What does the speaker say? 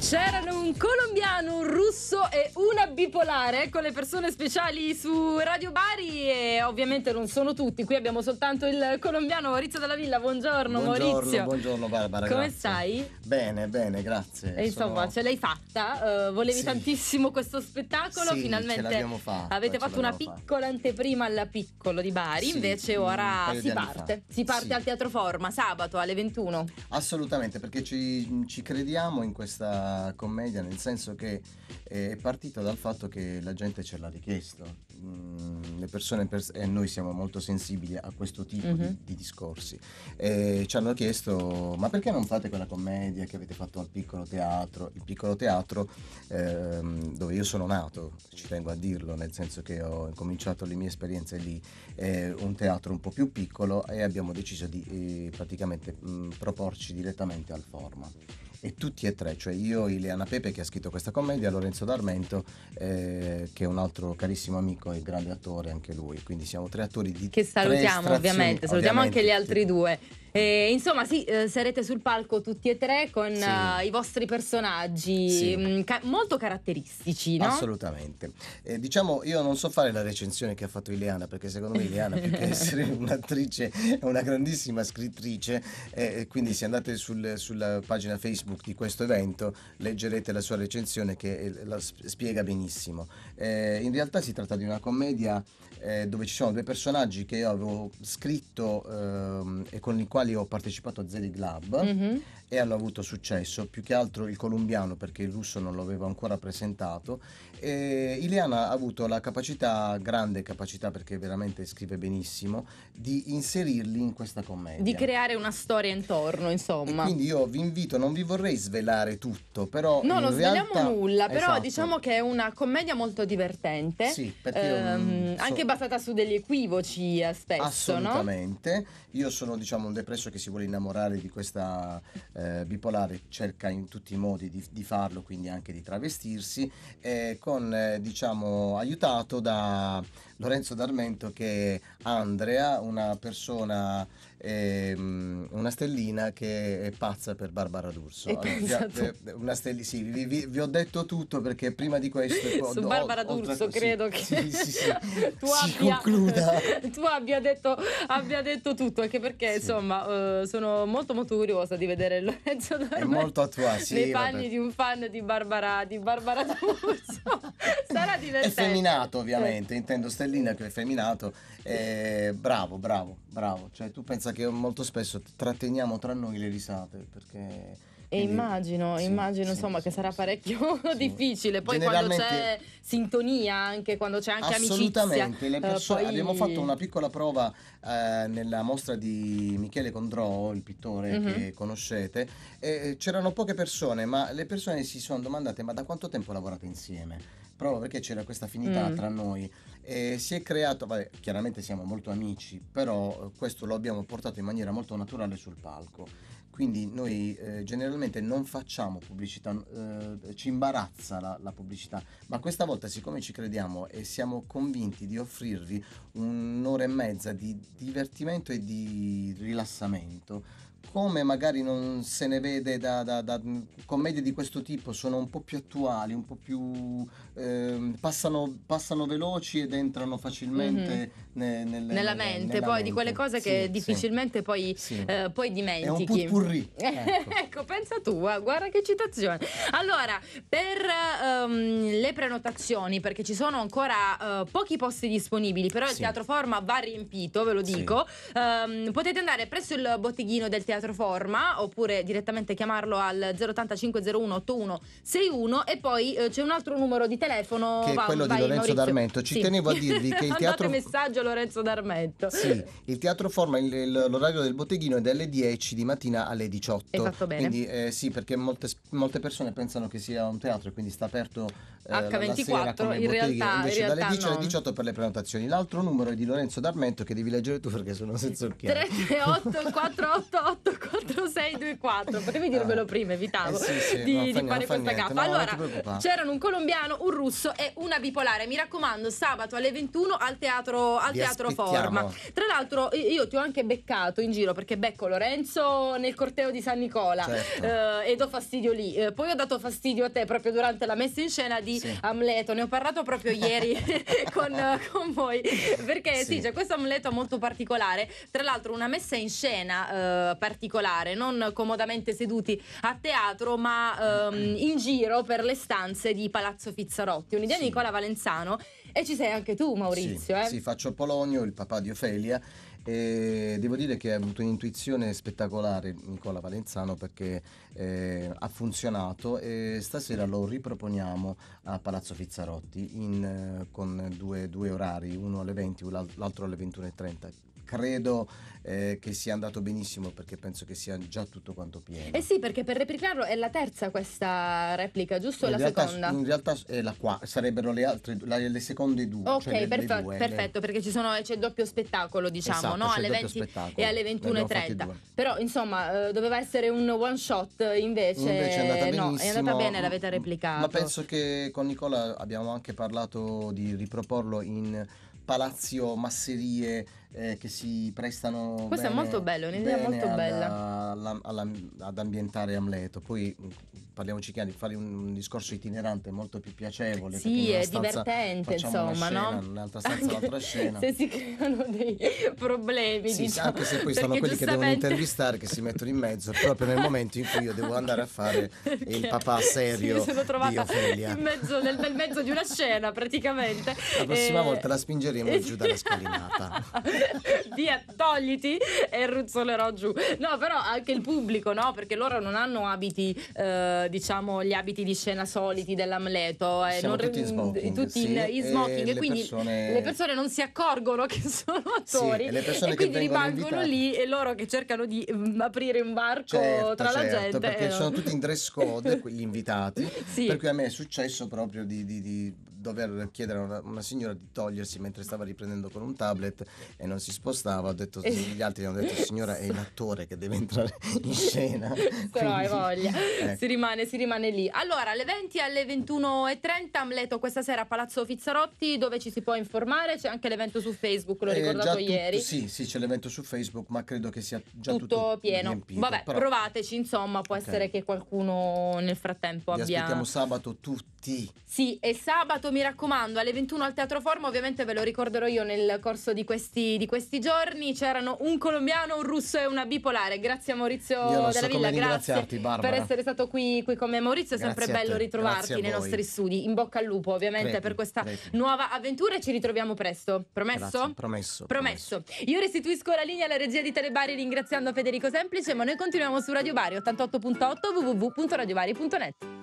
C'erano un colombiano, un russo e una bipolare con le persone speciali su Radio Bari e ovviamente non sono tutti, qui abbiamo soltanto il colombiano Maurizio della Villa, buongiorno, buongiorno Maurizio. Buongiorno Barbara. Come grazie. stai? Bene, bene, grazie. E eh, insomma sono... ce l'hai fatta, uh, volevi sì. tantissimo questo spettacolo, sì, finalmente fatta, avete fatto una piccola fatta. anteprima alla piccolo di Bari, sì, invece ora si parte, si parte al Teatro Forma sabato alle 21. Assolutamente perché ci, ci crediamo in questa commedia nel senso che eh, è partita dal fatto che la gente ce l'ha richiesto, mm, le persone pers- e noi siamo molto sensibili a questo tipo mm-hmm. di, mhm. di, discorsi, e ci hanno chiesto ma perché non fate quella commedia che avete fatto al piccolo teatro? Il piccolo teatro ehm, dove io sono nato, ci tengo a dirlo, nel senso che ho incominciato le mie esperienze lì, è un teatro un po' più piccolo e abbiamo deciso di eh, praticamente mh, mm, proporci direttamente al format e tutti e tre, cioè io, Ileana Pepe che ha scritto questa commedia, Lorenzo D'Armento eh, che è un altro carissimo amico e grande attore anche lui, quindi siamo tre attori di... Che salutiamo ovviamente, salutiamo ovviamente, anche gli altri due. E, insomma, sì, eh, sarete sul palco tutti e tre con sì. uh, i vostri personaggi sì. Mm, ca molto caratteristici, no? Assolutamente. Eh, diciamo, io non so fare la recensione che ha fatto Ileana, perché secondo me Ileana, più che essere un'attrice, è una grandissima scrittrice, eh, quindi se andate sul, sulla pagina Facebook di questo evento leggerete la sua recensione che eh, la spiega benissimo. in realtà si tratta di una commedia dove ci sono due personaggi che io avevo scritto ehm, e con i quali quali ho partecipato a Zelig Lab. Mm-hmm e hanno avuto successo, più che altro il colombiano perché il russo non l'aveva ancora presentato. E Ileana ha avuto la capacità, grande capacità perché veramente scrive benissimo, di inserirli in questa commedia. Di creare una storia intorno, insomma. E quindi io vi invito, non vi vorrei svelare tutto, però... No, non realtà... sveliamo nulla, però esatto. diciamo che è una commedia molto divertente. Sì, perché... Ehm, mm, so... Anche basata su degli equivoci eh, spesso, Assolutamente. No? Io sono diciamo un depresso che si vuole innamorare di questa eh, bipolare cerca in tutti i modi di, di farlo, quindi anche di travestirsi, eh, con, eh, diciamo, aiutato da Lorenzo D'Armento che Andrea, una persona ehm, una stellina che è pazza per Barbara D'Urso. Allora, esatto. eh, una stellina, sì, vi, vi, vi, ho detto tutto perché prima di questo... Su ho, Barbara ho, D'Urso ho, credo sì, che sì, sì, tu, abbia, tu abbia, detto, abbia, detto, tutto, anche perché insomma eh, sono molto molto curiosa di vedere Lorenzo Dorme. È molto attuale, sì. Nei panni vabbè. di un fan di Barbara, di Barbara D'Urso divertente. Effeminato ovviamente, intendo Stellina che è effeminato. Eh, bravo, bravo, bravo. Cioè tu pensa che molto spesso tratteniamo tra noi le risate perché... E immagino, sì, immagino sì, insomma sì, che sarà parecchio difficile. Poi quando c'è sintonia, anche quando c'è anche assolutamente, amicizia. Assolutamente, eh, poi... Abbiamo fatto una piccola prova eh, nella mostra di Michele Condrò, il pittore mm-hmm. che mhm. conoscete. Eh, c'erano poche persone, ma le persone si sono domandate: ma da quanto tempo lavorate insieme? proprio perché c'era questa affinità mm. tra noi. E si è creato, vabbè, chiaramente siamo molto amici, però eh, questo lo abbiamo portato in maniera molto naturale sul palco. Quindi noi eh, generalmente non facciamo pubblicità, eh, ci imbarazza la, la, pubblicità, ma questa volta siccome ci crediamo e siamo convinti di offrirvi un'ora e mezza di divertimento e di rilassamento, come magari non se ne vede da, da, da, commedie di questo tipo, sono un po' più attuali, un po' più... Eh, passano, passano, veloci ed entrano facilmente mm-hmm. ne, nelle, nella mente, nella poi mente. di quelle cose che sì, difficilmente sì. Poi, sì. Eh, poi, dimentichi. È un purri. Ecco. ecco, pensa tu, eh, guarda che citazione. Allora, per um, le prenotazioni, perché ci sono ancora uh, pochi posti disponibili, però il teatro forma va riempito, ve lo dico, um, potete andare presso il botteghino del Teatro Forma oppure direttamente chiamarlo al 080 501 81 61 e poi eh, c'è un altro numero di telefono che è quello vai, di Lorenzo Maurizio. D'Armento. Ci sì. tenevo a dirvi che il teatro messaggio Lorenzo D'Armento. Sì, il teatro Forma il, il, l'orario del botteghino è dalle 10 di mattina alle 18. È fatto bene. Quindi eh, sì, perché molte, molte persone pensano che sia un teatro e quindi sta aperto H24 eh, sera, in, realtà, in realtà dalle 10 alle 18 per le prenotazioni l'altro numero è di Lorenzo D'Armento che devi leggere tu perché sono senza occhiali 338 488 4624 potevi ah. dirmelo ah. prima evitavo eh sì, sì, di, di fare questa gaffa allora c'erano un colombiano un russo e una bipolare mi raccomando sabato alle 21 al teatro, al teatro Forma tra l'altro io ti ho anche beccato in giro perché becco Lorenzo nel corteo di San Nicola certo. eh, e do fastidio lì eh, poi ho dato fastidio a te proprio durante la messa in scena di sì. Amleto, ne ho parlato proprio ieri con, con, voi, perché sì, sì c'è cioè, questo Amleto molto particolare, tra l'altro una messa in scena eh, particolare, non comodamente seduti a teatro, ma ehm, in giro per le stanze di Palazzo Fizzarotti, un'idea sì. di Nicola Valenzano e ci sei anche tu, Maurizio. Sì, eh? sì faccio Polonio, il papà di Ofelia. E devo dire che ha avuto un'intuizione spettacolare Nicola Valenzano perché eh, ha funzionato e stasera lo riproponiamo a Palazzo Fizzarotti in, eh, con due, due orari, uno alle 20 l'altro alle 21.30 credo eh, che sia andato benissimo perché penso che sia già tutto quanto pieno. Eh sì, perché per replicarlo è la terza questa replica, giusto? In la realtà, seconda? In realtà è la qua, sarebbero le altre le, le seconde due. Cioè ok, cioè le, perfe le due, perfetto, perché sono, c'è il doppio spettacolo, diciamo, esatto, no? alle 20 e alle 21.30. Però insomma, eh, doveva essere un one shot, invece, invece è andata benissimo. no, è andata bene, l'avete replicato. Ma penso che con Nicola abbiamo anche parlato di riproporlo in Palazzo masserie eh, che si prestano. Questo è molto bello, un'idea molto alla, bella. Alla, alla, ad ambientare Amleto. Poi mm, parliamoci chiari, fare un, un, discorso itinerante è molto più piacevole. Sì, è stanza, divertente, insomma, scena, no? Un'altra stanza, anche un'altra scena. Se si creano dei problemi. Sì, diciamo, anche se poi sono quelli giustamente... che devono intervistare, che si mettono in mezzo proprio nel momento in cui io devo andare a fare il papà serio. Sì, sono trovata in mezzo, nel bel mezzo di una scena, praticamente. La prossima eh... volta la spingeremo eh, giù dalla scalinata. via togliti e ruzzolerò giù no però anche il pubblico no perché loro non hanno abiti eh, diciamo gli abiti di scena soliti dell'Amleto eh, non, tutti in smoking, tutti sì, in, in smoking e, e quindi persone... le persone non si accorgono che sono attori sì, e, e quindi rimangono lì e loro che cercano di mm, aprire un barco certo, tra certo, la gente perché eh. sono tutti in dress code gli invitati sì. per cui a me è successo proprio di, di, di dover chiedere a una, una, signora di togliersi mentre stava riprendendo con un tablet e non si spostava. Ho detto, eh. gli altri hanno detto, signora, è l'attore che deve entrare in scena. Però hai voglia, ecco. si, rimane, si, rimane, lì. Allora, alle 20 alle 21.30, Amleto questa sera a Palazzo Fizzarotti, dove ci si può informare. C'è anche l'evento su Facebook, l'ho eh, ricordato ieri. sì, sì, c'è l'evento su Facebook, ma credo che sia già tutto, tutto pieno. Riempito, Vabbè, però... provateci, insomma, può okay. essere che qualcuno nel frattempo Vi abbia... aspettiamo sabato tutti. Sì, e sabato mi mi raccomando, alle 21 al Teatro Forma, ovviamente ve lo ricorderò io nel corso di questi, di questi giorni, c'erano un colombiano, un russo e una bipolare. Grazie a Maurizio so della Villa, grazie Barbara. per essere stato qui, qui con me Maurizio, è sempre bello ritrovarti nei nostri studi. In bocca al lupo ovviamente Credi, per questa Credi. nuova avventura e ci ritroviamo presto. Promesso? Grazie, promesso, promesso. Promesso. Io restituisco la linea alla regia di Telebari ringraziando Federico Semplice, ma noi continuiamo su Radio Bari 88.8 www.radiobari.net.